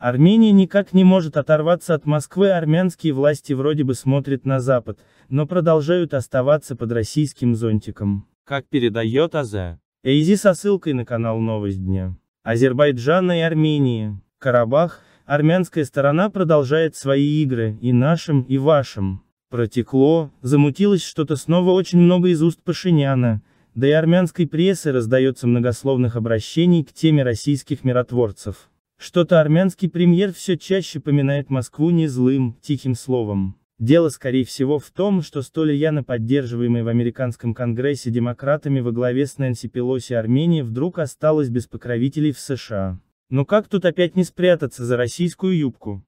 Армения никак не может оторваться от Москвы, армянские власти вроде бы смотрят на Запад, но продолжают оставаться под российским зонтиком. Как передает АЗ. Эйзи со ссылкой на канал Новость Дня. Азербайджан и Армения. Карабах, армянская сторона продолжает свои игры, и нашим, и вашим. Протекло, замутилось что-то снова очень много из уст Пашиняна, да и армянской прессы раздается многословных обращений к теме российских миротворцев. Что-то армянский премьер все чаще поминает Москву не злым, тихим словом. Дело скорее всего в том, что столь яно поддерживаемая в американском конгрессе демократами во главе с Нэнси Пелоси Армения вдруг осталась без покровителей в США. Но как тут опять не спрятаться за российскую юбку?